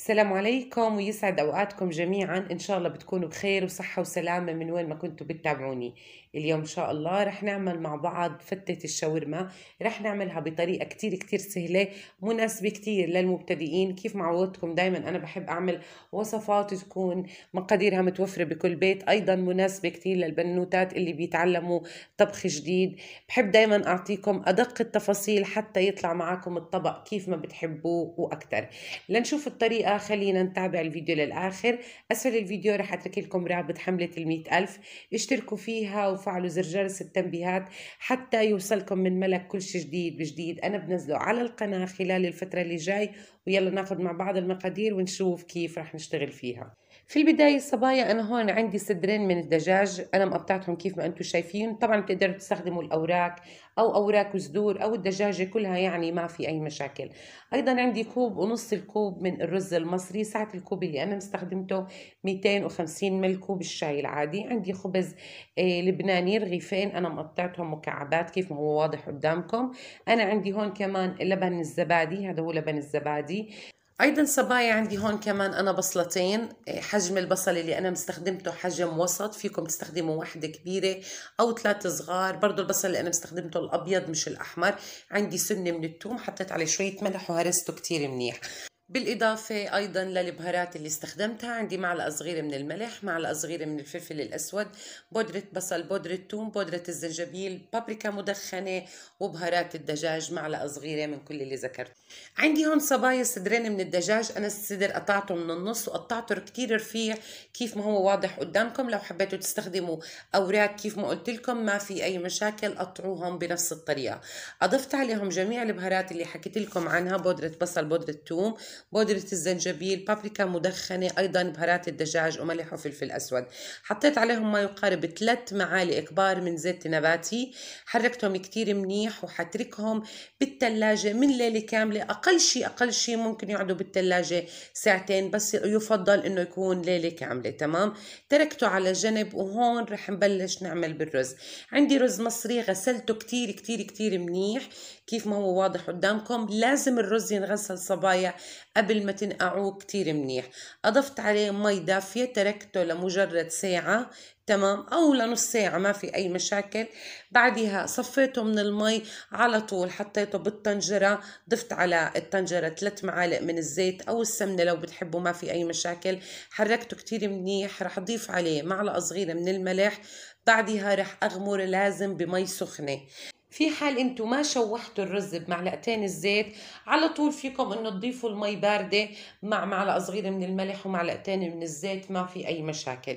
السلام عليكم ويسعد اوقاتكم جميعا ان شاء الله بتكونوا بخير وصحه وسلامه من وين ما كنتوا بتتابعوني اليوم ان شاء الله رح نعمل مع بعض فتة الشاورما رح نعملها بطريقة كتير كتير سهلة مناسبة كتير للمبتدئين كيف معودتكم دايما أنا بحب أعمل وصفات تكون مقاديرها متوفرة بكل بيت أيضا مناسبة كتير للبنوتات اللي بيتعلموا طبخ جديد بحب دايما أعطيكم أدق التفاصيل حتى يطلع معكم الطبق كيف ما بتحبوه وأكتر لنشوف الطريقة الحلقة خلينا نتابع الفيديو للآخر أسفل الفيديو رح أترك لكم رابط حملة ال ألف اشتركوا فيها وفعلوا زر جرس التنبيهات حتى يوصلكم من ملك كل شيء جديد بجديد أنا بنزله على القناة خلال الفترة اللي جاي ويلا ناخذ مع بعض المقادير ونشوف كيف رح نشتغل فيها في البداية الصبايا أنا هون عندي صدرين من الدجاج أنا مقطعتهم كيف ما أنتم شايفين طبعا بتقدروا تستخدموا الأوراق أو أوراق وصدور أو الدجاجة كلها يعني ما في أي مشاكل أيضا عندي كوب ونص الكوب من الرز المصري سعة الكوب اللي أنا استخدمته 250 مل كوب الشاي العادي عندي خبز آه، لبناني رغيفين أنا مقطعتهم مكعبات كيف ما هو واضح قدامكم أنا عندي هون كمان لبن الزبادي هذا هو لبن الزبادي عادي ايضا صبايا عندي هون كمان انا بصلتين حجم البصل اللي انا مستخدمته حجم وسط فيكم تستخدموا واحدة كبيرة او ثلاث صغار برضو البصل اللي انا مستخدمته الابيض مش الاحمر عندي سنة من التوم حطيت عليه شوية ملح وهرسته كتير منيح بالإضافة أيضا للبهارات اللي استخدمتها عندي معلقة صغيرة من الملح معلقة صغيرة من الفلفل الأسود بودرة بصل بودرة ثوم بودرة الزنجبيل بابريكا مدخنة وبهارات الدجاج معلقة صغيرة من كل اللي ذكرت عندي هون صبايا صدرين من الدجاج أنا الصدر قطعته من النص وقطعته كتير رفيع كيف ما هو واضح قدامكم لو حبيتوا تستخدموا أوراق كيف ما قلت لكم ما في أي مشاكل قطعوهم بنفس الطريقة أضفت عليهم جميع البهارات اللي حكيت لكم عنها بودرة بصل بودرة ثوم بودرة الزنجبيل بابريكا مدخنة أيضا بهارات الدجاج وملح وفلفل أسود حطيت عليهم ما يقارب ثلاث معالق كبار من زيت نباتي حركتهم كتير منيح وحتركهم بالثلاجة من ليلة كاملة أقل شيء أقل شيء ممكن يقعدوا بالثلاجة ساعتين بس يفضل إنه يكون ليلة كاملة تمام تركته على جنب وهون رح نبلش نعمل بالرز عندي رز مصري غسلته كتير كتير كتير منيح كيف ما هو واضح قدامكم لازم الرز ينغسل صبايا قبل ما تنقعوه كتير منيح أضفت عليه مي دافية تركته لمجرد ساعة تمام او لنص ساعه ما في اي مشاكل بعدها صفيته من المي على طول حطيته بالطنجره ضفت على الطنجره ثلاث معالق من الزيت او السمنه لو بتحبوا ما في اي مشاكل حركته كتير منيح رح اضيف عليه معلقه صغيره من الملح بعدها رح اغمر لازم بمي سخنه في حال انتو ما شوحتوا الرز بمعلقتين الزيت على طول فيكم انه تضيفوا المي باردة مع معلقة صغيرة من الملح ومعلقتين من الزيت ما في اي مشاكل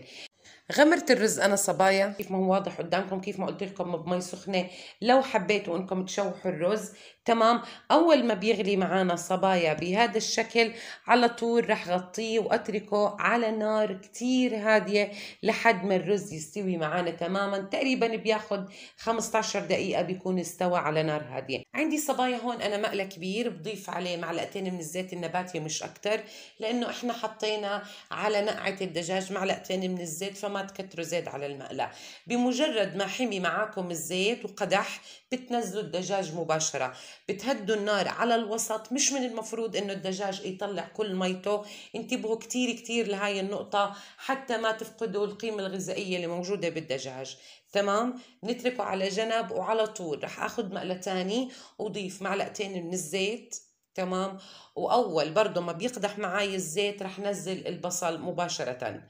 غمرت الرز انا صبايا كيف ما هو واضح قدامكم كيف ما قلت لكم بمي سخنه لو حبيتوا انكم تشوحوا الرز تمام اول ما بيغلي معنا الصبايا بهذا الشكل على طول رح غطيه واتركه على نار كتير هادية لحد ما الرز يستوي معنا تماما تقريبا بياخد 15 دقيقة بيكون استوى على نار هادية عندي صبايا هون انا مقلة كبير بضيف عليه معلقتين من الزيت النباتي مش اكتر لانه احنا حطينا على نقعة الدجاج معلقتين من الزيت فما تكتروا زيت على المقلة بمجرد ما حمي معاكم الزيت وقدح بتنزلوا الدجاج مباشرة بتهدوا النار على الوسط مش من المفروض انه الدجاج يطلع كل ميته انتبهوا كتير كتير لهاي النقطة حتى ما تفقدوا القيمة الغذائية اللي موجودة بالدجاج تمام نتركه على جنب وعلى طول رح اخد مقلة تاني وضيف معلقتين من الزيت تمام واول برضه ما بيقدح معي الزيت رح نزل البصل مباشره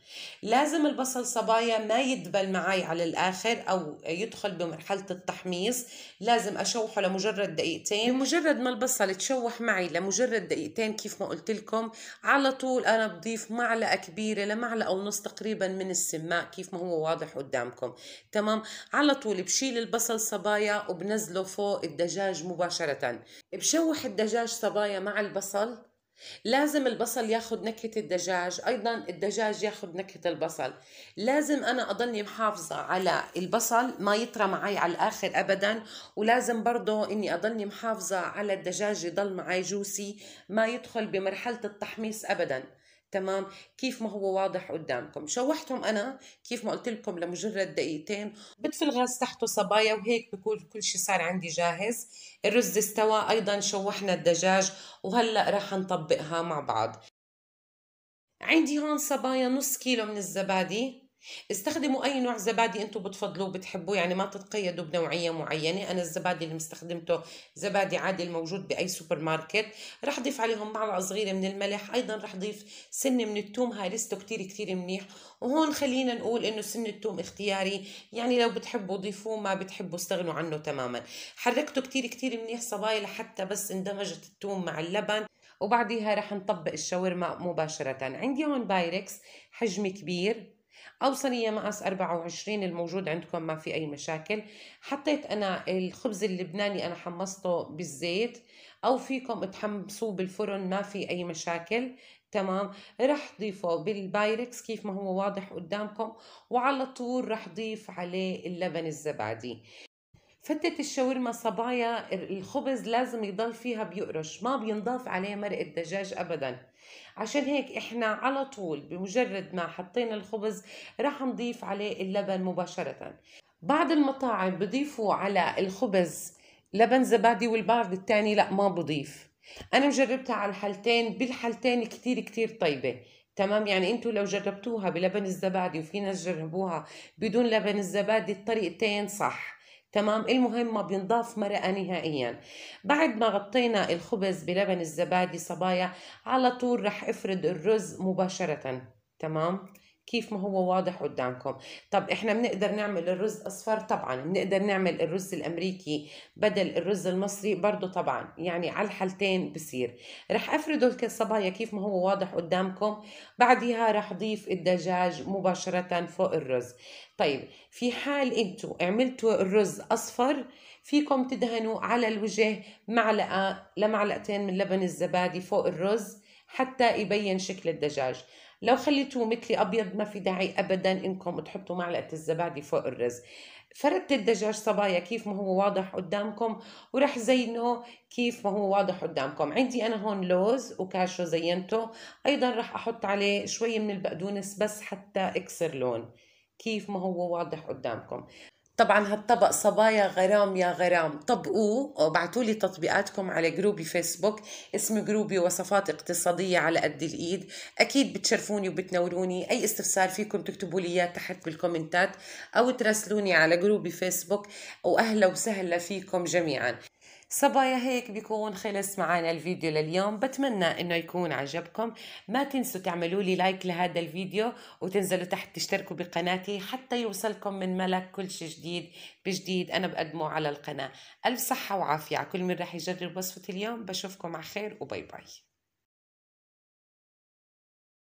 لازم البصل صبايا ما يدبل معي على الاخر او يدخل بمرحله التحميص لازم اشوحه لمجرد دقيقتين بمجرد ما البصل تشوح معي لمجرد دقيقتين كيف ما قلت لكم على طول انا بضيف معلقه كبيره لمعلقه ونص تقريبا من السماء كيف ما هو واضح قدامكم تمام على طول بشيل البصل صبايا وبنزله فوق الدجاج مباشره بشوح الدجاج صبايا الصبايا مع البصل لازم البصل ياخد نكهة الدجاج أيضا الدجاج ياخد نكهة البصل لازم أنا أضلني محافظة على البصل ما يطرى معي على الآخر أبدا ولازم برضو أني أضلني محافظة على الدجاج يضل معي جوسي ما يدخل بمرحلة التحميص أبدا تمام كيف ما هو واضح قدامكم شوحتهم انا كيف ما قلت لكم لمجرد دقيقتين بطفي الغاز تحته صبايا وهيك بكون كل شيء صار عندي جاهز الرز استوى ايضا شوحنا الدجاج وهلا رح نطبقها مع بعض عندي هون صبايا نص كيلو من الزبادي استخدموا اي نوع زبادي انتم بتفضلوه بتحبوه يعني ما تتقيدوا بنوعيه معينه انا الزبادي اللي مستخدمته زبادي عادي الموجود باي سوبر ماركت رح ضيف عليهم معلقه صغيره من الملح ايضا رح ضيف سنه من الثوم لسته كتير كتير منيح وهون خلينا نقول انه سن الثوم اختياري يعني لو بتحبوا ضيفوه ما بتحبوا استغنوا عنه تماما حركته كتير كتير منيح صبايا لحتى بس اندمجت الثوم مع اللبن وبعديها رح نطبق الشاورما مباشرة عندي هون بايركس حجم كبير أو صينية مقاس 24 الموجود عندكم ما في أي مشاكل حطيت أنا الخبز اللبناني أنا حمصته بالزيت أو فيكم تحمصوه بالفرن ما في أي مشاكل تمام رح ضيفه بالبايركس كيف ما هو واضح قدامكم وعلى طول رح ضيف عليه اللبن الزبادي فتة الشاورما صبايا الخبز لازم يضل فيها بيقرش ما بينضاف عليه مرق الدجاج أبداً عشان هيك احنا على طول بمجرد ما حطينا الخبز راح نضيف عليه اللبن مباشرة بعض المطاعم بضيفوا على الخبز لبن زبادي والبعض الثاني لا ما بضيف انا مجربتها على الحالتين بالحالتين كتير كتير طيبة تمام يعني انتوا لو جربتوها بلبن الزبادي وفي ناس جربوها بدون لبن الزبادي الطريقتين صح تمام المهم ما بينضاف مرقة نهائيا بعد ما غطينا الخبز بلبن الزبادي صبايا على طول رح افرد الرز مباشرة تمام كيف ما هو واضح قدامكم طب احنا بنقدر نعمل الرز اصفر طبعا بنقدر نعمل الرز الامريكي بدل الرز المصري برضه طبعا يعني على الحالتين بصير رح افرده الصبايا كيف ما هو واضح قدامكم بعدها رح ضيف الدجاج مباشرة فوق الرز طيب في حال انتوا عملتوا الرز اصفر فيكم تدهنوا على الوجه معلقة لمعلقتين من لبن الزبادي فوق الرز حتى يبين شكل الدجاج لو خليتوه مثلي ابيض ما في داعي ابدا انكم تحطوا معلقه الزبادي فوق الرز فردت الدجاج صبايا كيف ما هو واضح قدامكم ورح زينه كيف ما هو واضح قدامكم عندي انا هون لوز وكاشو زينته ايضا رح احط عليه شوي من البقدونس بس حتى اكسر لون كيف ما هو واضح قدامكم طبعا هالطبق صبايا غرام يا غرام طبقوه وبعتوا لي تطبيقاتكم على جروبي فيسبوك اسم جروبي وصفات اقتصادية على قد الإيد أكيد بتشرفوني وبتنوروني أي استفسار فيكم تكتبوا لي إياه تحت بالكومنتات أو تراسلوني على جروبي فيسبوك وأهلا وسهلا فيكم جميعا صبايا هيك بيكون خلص معنا الفيديو لليوم بتمنى انه يكون عجبكم ما تنسوا تعملوا لي لايك لهذا الفيديو وتنزلوا تحت تشتركوا بقناتي حتى يوصلكم من ملك كل شيء جديد بجديد انا بقدمه على القناة الف صحة وعافية على كل من رح يجرب وصفة اليوم بشوفكم على خير وباي باي